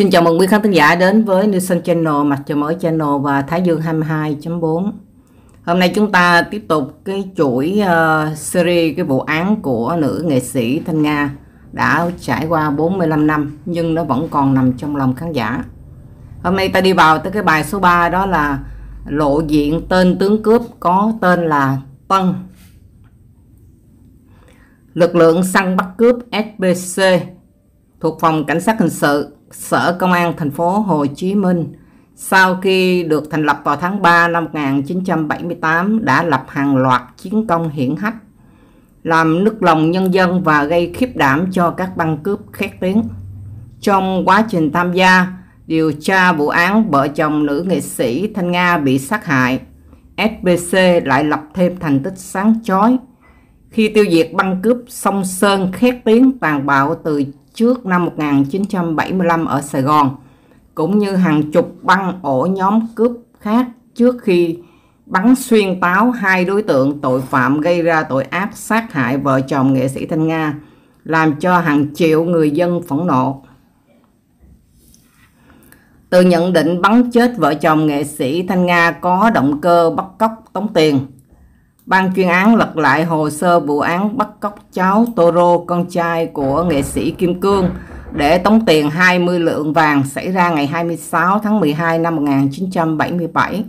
Xin chào mừng quý khán thính giả đến với Nielsen Channel, Mặt Trời Mới Channel và Thái Dương 22.4 Hôm nay chúng ta tiếp tục cái chuỗi uh, series cái vụ án của nữ nghệ sĩ Thanh Nga đã trải qua 45 năm nhưng nó vẫn còn nằm trong lòng khán giả Hôm nay ta đi vào tới cái bài số 3 đó là lộ diện tên tướng cướp có tên là Tân Lực lượng săn bắt cướp SBC thuộc phòng cảnh sát hình sự Sở Công an thành phố Hồ Chí Minh sau khi được thành lập vào tháng 3 năm 1978 đã lập hàng loạt chiến công hiển hách, làm nức lòng nhân dân và gây khiếp đảm cho các băng cướp khét tiếng. Trong quá trình tham gia điều tra vụ án vợ chồng nữ nghệ sĩ Thanh Nga bị sát hại, SBC lại lập thêm thành tích sáng chói khi tiêu diệt băng cướp sông Sơn khét tiếng tàn bạo từ trước năm 1975 ở Sài Gòn, cũng như hàng chục băng ổ nhóm cướp khác trước khi bắn xuyên táo hai đối tượng tội phạm gây ra tội ác sát hại vợ chồng nghệ sĩ Thanh Nga, làm cho hàng triệu người dân phẫn nộ. Từ nhận định bắn chết vợ chồng nghệ sĩ Thanh Nga có động cơ bắt cóc tống tiền, Ban chuyên án lật lại hồ sơ vụ án bắt cóc cháu Toro, con trai của nghệ sĩ Kim Cương, để tống tiền 20 lượng vàng xảy ra ngày 26 tháng 12 năm 1977.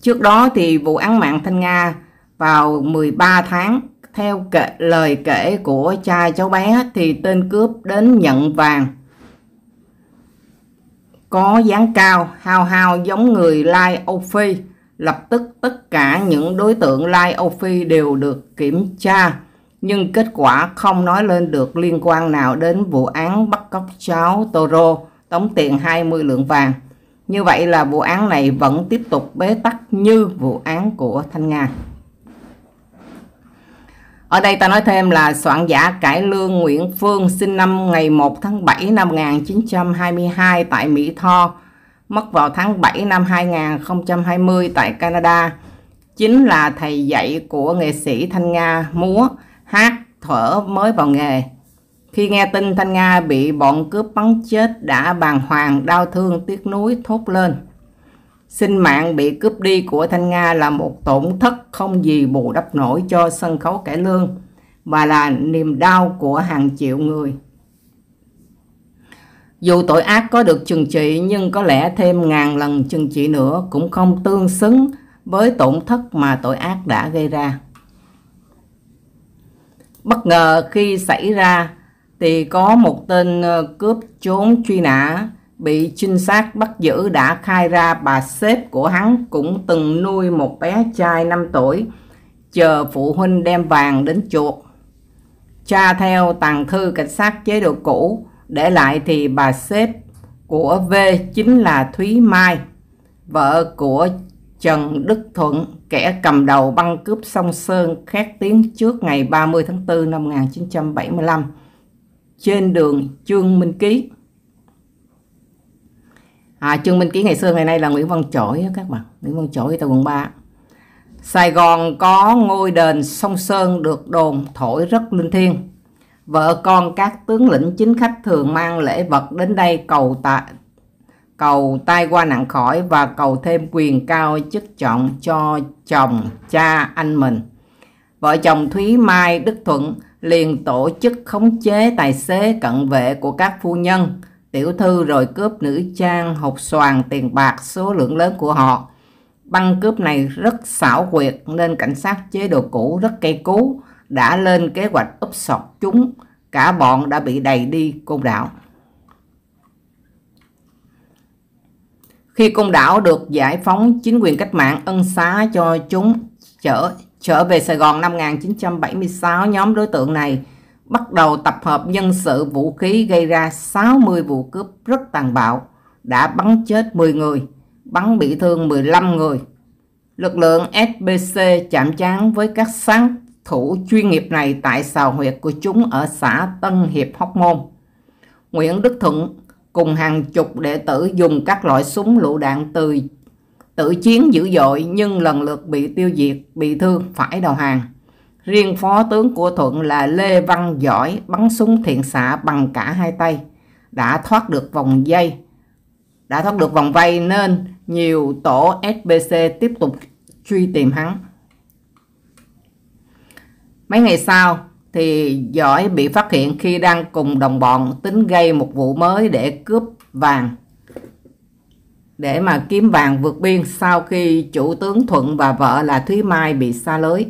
Trước đó thì vụ án mạng Thanh Nga vào 13 tháng theo kệ, lời kể của cha cháu bé thì tên cướp đến nhận vàng có dáng cao hao hao giống người lai Âu Phi lập tức tất cả những đối tượng like Ophi đều được kiểm tra. Nhưng kết quả không nói lên được liên quan nào đến vụ án bắt cóc cháu Toro, tống tiền 20 lượng vàng. Như vậy là vụ án này vẫn tiếp tục bế tắc như vụ án của Thanh Nga. Ở đây ta nói thêm là soạn giả cải lương Nguyễn Phương sinh năm ngày 1 tháng 7 năm 1922 tại Mỹ Tho, mất vào tháng 7 năm 2020 tại Canada chính là thầy dạy của nghệ sĩ Thanh Nga múa, hát, thở mới vào nghề. Khi nghe tin Thanh Nga bị bọn cướp bắn chết đã bàng hoàng, đau thương, tiếc nuối thốt lên. Sinh mạng bị cướp đi của Thanh Nga là một tổn thất không gì bù đắp nổi cho sân khấu cải lương và là niềm đau của hàng triệu người. Dù tội ác có được trừng trị nhưng có lẽ thêm ngàn lần trừng trị nữa cũng không tương xứng với tổn thất mà tội ác đã gây ra. Bất ngờ khi xảy ra thì có một tên ờ, cướp trốn truy nã bị trinh sát bắt giữ đã khai ra bà sếp của hắn cũng từng nuôi một bé trai 5 tuổi chờ phụ huynh đem vàng đến chuột. Tra theo tàng thư cảnh sát chế độ cũ, để lại thì bà sếp của V chính là Thúy Mai, vợ của Trần Đức Thuận, kẻ cầm đầu băng cướp sông Sơn khét tiếng trước ngày 30 tháng 4 năm 1975 trên đường Trương Minh Ký. À, Trương Minh Ký ngày xưa ngày nay là Nguyễn Văn Chổi các bạn, Nguyễn Văn Chổi tại quận 3. Sài Gòn có ngôi đền sông Sơn được đồn thổi rất linh thiêng vợ con các tướng lĩnh chính khách thường mang lễ vật đến đây cầu tạ cầu tai qua nạn khỏi và cầu thêm quyền cao chức trọng cho chồng cha anh mình vợ chồng thúy mai đức thuận liền tổ chức khống chế tài xế cận vệ của các phu nhân tiểu thư rồi cướp nữ trang hộp xoàn tiền bạc số lượng lớn của họ băng cướp này rất xảo quyệt nên cảnh sát chế độ cũ rất cây cú đã lên kế hoạch úp sọt chúng, cả bọn đã bị đầy đi côn đảo. Khi côn đảo được giải phóng, chính quyền cách mạng ân xá cho chúng trở trở về Sài Gòn năm 1976, nhóm đối tượng này bắt đầu tập hợp nhân sự vũ khí gây ra 60 vụ cướp rất tàn bạo, đã bắn chết 10 người, bắn bị thương 15 người. Lực lượng SBC chạm trán với các sáng thủ chuyên nghiệp này tại sào huyệt của chúng ở xã Tân Hiệp Hóc Môn. Nguyễn Đức Thuận cùng hàng chục đệ tử dùng các loại súng lựu đạn từ tự chiến dữ dội nhưng lần lượt bị tiêu diệt, bị thương phải đầu hàng. Riêng phó tướng của Thuận là Lê Văn Giỏi bắn súng thiện xạ bằng cả hai tay, đã thoát được vòng dây, đã thoát được vòng vây nên nhiều tổ SBC tiếp tục truy tìm hắn. Mấy ngày sau thì Giỏi bị phát hiện khi đang cùng đồng bọn tính gây một vụ mới để cướp vàng để mà kiếm vàng vượt biên sau khi chủ tướng Thuận và vợ là Thúy Mai bị xa lưới.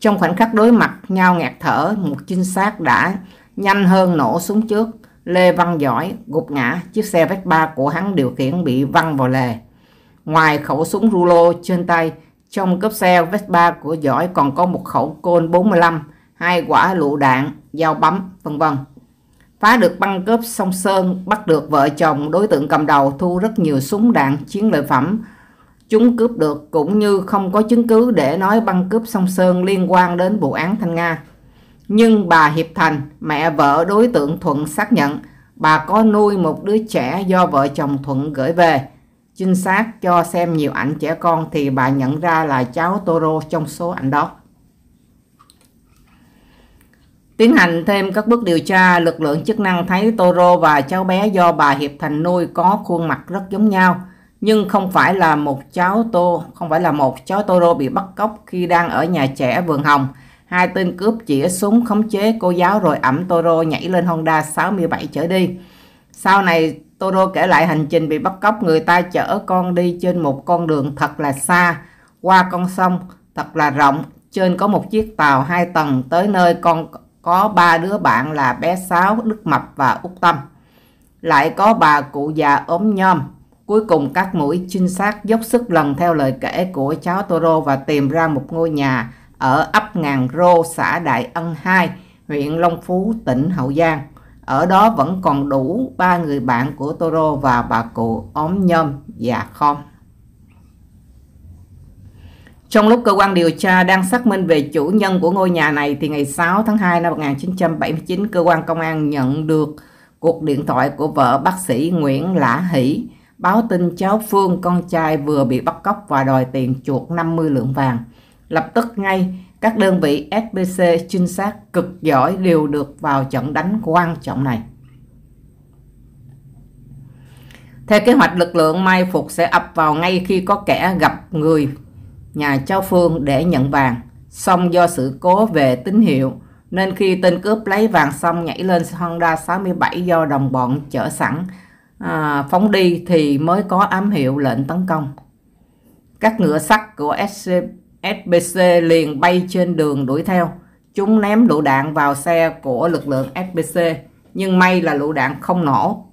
Trong khoảnh khắc đối mặt nhau ngạt thở, một trinh sát đã nhanh hơn nổ súng trước. Lê Văn Giỏi gục ngã, chiếc xe Vespa của hắn điều khiển bị văng vào lề. Ngoài khẩu súng rulo trên tay, trong cốp xe Vespa của giỏi còn có một khẩu côn 45, hai quả lựu đạn, dao bấm, vân vân. Phá được băng cướp sông Sơn, bắt được vợ chồng đối tượng cầm đầu thu rất nhiều súng đạn, chiến lợi phẩm. Chúng cướp được cũng như không có chứng cứ để nói băng cướp sông Sơn liên quan đến vụ án Thanh Nga. Nhưng bà Hiệp Thành, mẹ vợ đối tượng Thuận xác nhận bà có nuôi một đứa trẻ do vợ chồng Thuận gửi về trinh sát cho xem nhiều ảnh trẻ con thì bà nhận ra là cháu Toro trong số ảnh đó. Tiến hành thêm các bước điều tra, lực lượng chức năng thấy Toro và cháu bé do bà Hiệp Thành nuôi có khuôn mặt rất giống nhau, nhưng không phải là một cháu Tô, không phải là một cháu Toro bị bắt cóc khi đang ở nhà trẻ Vườn Hồng. Hai tên cướp chỉ súng khống chế cô giáo rồi ẩm Toro nhảy lên Honda 67 trở đi. Sau này Toro kể lại hành trình bị bắt cóc người ta chở con đi trên một con đường thật là xa, qua con sông thật là rộng, trên có một chiếc tàu hai tầng tới nơi con có ba đứa bạn là bé Sáu, Đức Mập và Úc Tâm. Lại có bà cụ già ốm nhom. Cuối cùng các mũi trinh sát dốc sức lần theo lời kể của cháu Toro và tìm ra một ngôi nhà ở ấp Ngàn Rô, xã Đại Ân 2, huyện Long Phú, tỉnh Hậu Giang ở đó vẫn còn đủ ba người bạn của Toro và bà cụ ốm nhom và khom. Trong lúc cơ quan điều tra đang xác minh về chủ nhân của ngôi nhà này thì ngày 6 tháng 2 năm 1979 cơ quan công an nhận được cuộc điện thoại của vợ bác sĩ Nguyễn Lã Hỷ báo tin cháu Phương con trai vừa bị bắt cóc và đòi tiền chuộc 50 lượng vàng. Lập tức ngay các đơn vị SBC trinh sát cực giỏi đều được vào trận đánh quan trọng này. Theo kế hoạch lực lượng mai phục sẽ ập vào ngay khi có kẻ gặp người nhà Châu Phương để nhận vàng. Xong do sự cố về tín hiệu nên khi tên cướp lấy vàng xong nhảy lên Honda 67 do đồng bọn chở sẵn à, phóng đi thì mới có ám hiệu lệnh tấn công. Các ngựa sắt của SCP SBC liền bay trên đường đuổi theo. Chúng ném lựu đạn vào xe của lực lượng SBC, nhưng may là lựu đạn không nổ.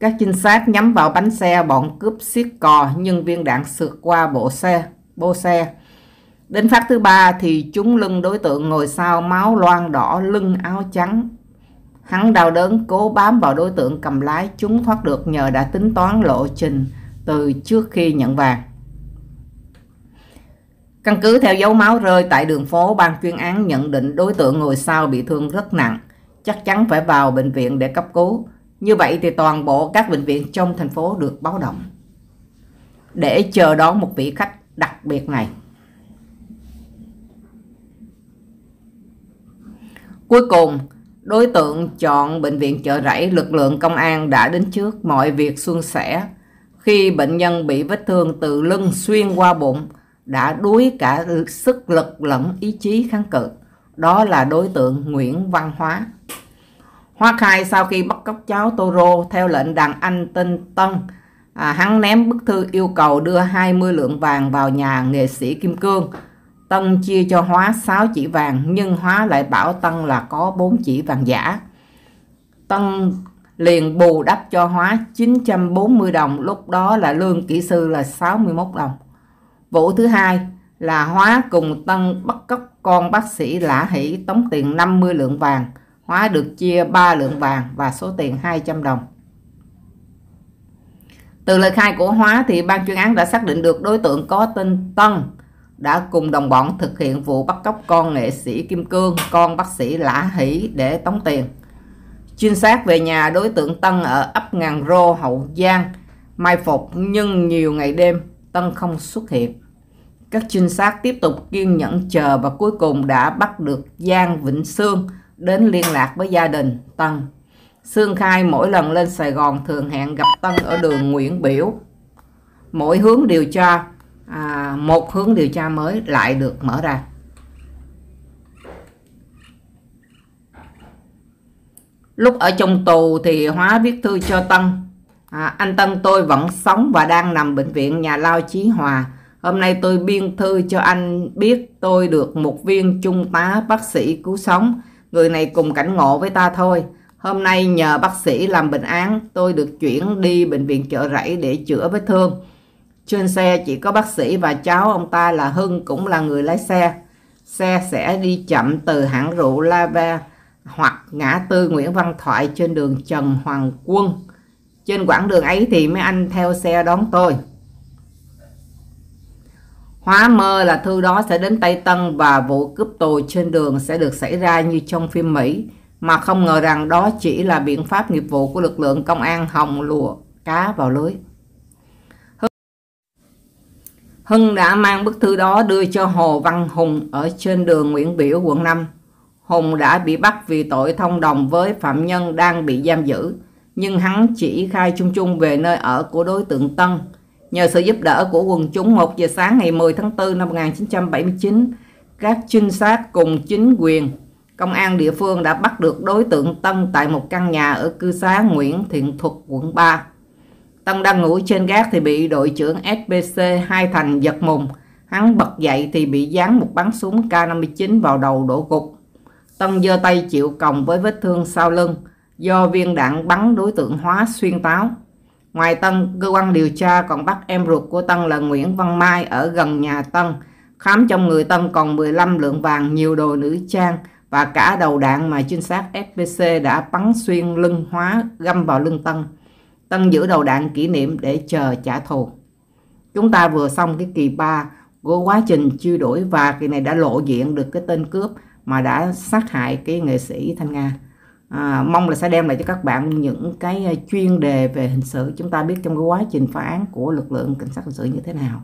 Các trinh sát nhắm vào bánh xe bọn cướp xiết cò nhưng viên đạn sượt qua bộ xe, bô xe. Đến phát thứ ba thì chúng lưng đối tượng ngồi sau máu loang đỏ lưng áo trắng. Hắn đau đớn cố bám vào đối tượng cầm lái chúng thoát được nhờ đã tính toán lộ trình từ trước khi nhận vàng. Căn cứ theo dấu máu rơi tại đường phố, ban chuyên án nhận định đối tượng ngồi sau bị thương rất nặng, chắc chắn phải vào bệnh viện để cấp cứu. Như vậy thì toàn bộ các bệnh viện trong thành phố được báo động để chờ đón một vị khách đặc biệt này. Cuối cùng, đối tượng chọn bệnh viện chợ rẫy, lực lượng công an đã đến trước mọi việc suôn sẻ. Khi bệnh nhân bị vết thương từ lưng xuyên qua bụng, đã đuối cả sức lực lẫn ý chí kháng cự. Đó là đối tượng Nguyễn Văn Hóa. Hoa khai sau khi bắt cóc cháu Toro theo lệnh đàn anh tên Tân, à, hắn ném bức thư yêu cầu đưa 20 lượng vàng vào nhà nghệ sĩ Kim Cương. Tân chia cho Hóa 6 chỉ vàng nhưng Hóa lại bảo Tân là có 4 chỉ vàng giả. Tân liền bù đắp cho Hóa 940 đồng, lúc đó là lương kỹ sư là 61 đồng. Vụ thứ hai là Hóa cùng Tân bắt cóc con bác sĩ Lã Hỷ tống tiền 50 lượng vàng. Hóa được chia 3 lượng vàng và số tiền 200 đồng. Từ lời khai của Hóa thì ban chuyên án đã xác định được đối tượng có tên Tân đã cùng đồng bọn thực hiện vụ bắt cóc con nghệ sĩ Kim Cương, con bác sĩ Lã Hỷ để tống tiền. Chuyên sát về nhà đối tượng Tân ở ấp Ngàn Rô, Hậu Giang, mai phục nhưng nhiều ngày đêm Tân không xuất hiện. Các trinh sát tiếp tục kiên nhẫn chờ và cuối cùng đã bắt được Giang Vĩnh Sương đến liên lạc với gia đình Tân. Sương khai mỗi lần lên Sài Gòn thường hẹn gặp Tân ở đường Nguyễn Biểu. Mỗi hướng điều tra, à, một hướng điều tra mới lại được mở ra. Lúc ở trong tù thì Hóa viết thư cho Tân à, anh Tân tôi vẫn sống và đang nằm bệnh viện nhà lao Chí Hòa hôm nay tôi biên thư cho anh biết tôi được một viên trung tá bác sĩ cứu sống người này cùng cảnh ngộ với ta thôi hôm nay nhờ bác sĩ làm bệnh án tôi được chuyển đi bệnh viện chợ rẫy để chữa vết thương trên xe chỉ có bác sĩ và cháu ông ta là Hưng cũng là người lái xe xe sẽ đi chậm từ hãng rượu Lava hoặc ngã tư Nguyễn Văn Thoại trên đường Trần Hoàng Quân trên quãng đường ấy thì mấy anh theo xe đón tôi Hóa mơ là thư đó sẽ đến Tây Tân và vụ cướp tù trên đường sẽ được xảy ra như trong phim Mỹ mà không ngờ rằng đó chỉ là biện pháp nghiệp vụ của lực lượng công an hồng lùa cá vào lưới. Hưng đã mang bức thư đó đưa cho Hồ Văn Hùng ở trên đường Nguyễn Biểu, quận 5. Hùng đã bị bắt vì tội thông đồng với phạm nhân đang bị giam giữ nhưng hắn chỉ khai chung chung về nơi ở của đối tượng Tân. Nhờ sự giúp đỡ của quần chúng 1 giờ sáng ngày 10 tháng 4 năm 1979, các trinh sát cùng chính quyền, công an địa phương đã bắt được đối tượng Tân tại một căn nhà ở cư xá Nguyễn Thiện Thuật, quận 3. Tân đang ngủ trên gác thì bị đội trưởng SBC Hai Thành giật mùng. Hắn bật dậy thì bị dán một bắn súng K-59 vào đầu đổ cục. Tân giơ tay chịu còng với vết thương sau lưng do viên đạn bắn đối tượng hóa xuyên táo. Ngoài Tân, cơ quan điều tra còn bắt em ruột của Tân là Nguyễn Văn Mai ở gần nhà Tân. Khám trong người Tân còn 15 lượng vàng, nhiều đồ nữ trang và cả đầu đạn mà trinh sát FPC đã bắn xuyên lưng hóa găm vào lưng Tân. Tân giữ đầu đạn kỷ niệm để chờ trả thù. Chúng ta vừa xong cái kỳ 3 của quá trình truy đuổi và kỳ này đã lộ diện được cái tên cướp mà đã sát hại cái nghệ sĩ Thanh Nga à, mong là sẽ đem lại cho các bạn những cái ờ, chuyên đề về hình sự chúng ta biết trong cái quá trình phá án của lực lượng cảnh sát hình sự như thế nào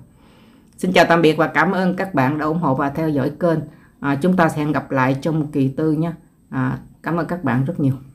xin chào tạm biệt và cảm ơn các bạn đã ủng hộ và theo dõi kênh à, chúng ta sẽ hẹn gặp lại trong kỳ tư nhé à, cảm ơn các bạn rất nhiều